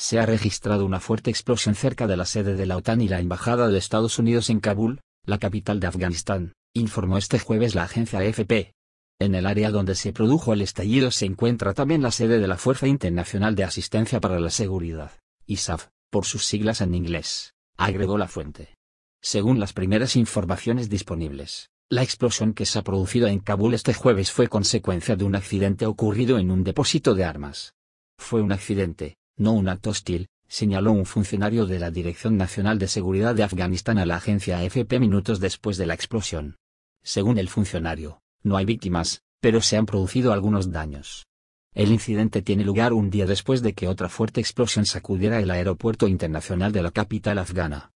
se ha registrado una fuerte explosión cerca de la sede de la OTAN y la Embajada de Estados Unidos en Kabul, la capital de Afganistán, informó este jueves la agencia AFP. En el área donde se produjo el estallido se encuentra también la sede de la Fuerza Internacional de Asistencia para la Seguridad, ISAF, por sus siglas en inglés, agregó la fuente. Según las primeras informaciones disponibles, la explosión que se ha producido en Kabul este jueves fue consecuencia de un accidente ocurrido en un depósito de armas. Fue un accidente, no un acto hostil, señaló un funcionario de la Dirección Nacional de Seguridad de Afganistán a la agencia AFP minutos después de la explosión. Según el funcionario, no hay víctimas, pero se han producido algunos daños. El incidente tiene lugar un día después de que otra fuerte explosión sacudiera el aeropuerto internacional de la capital afgana,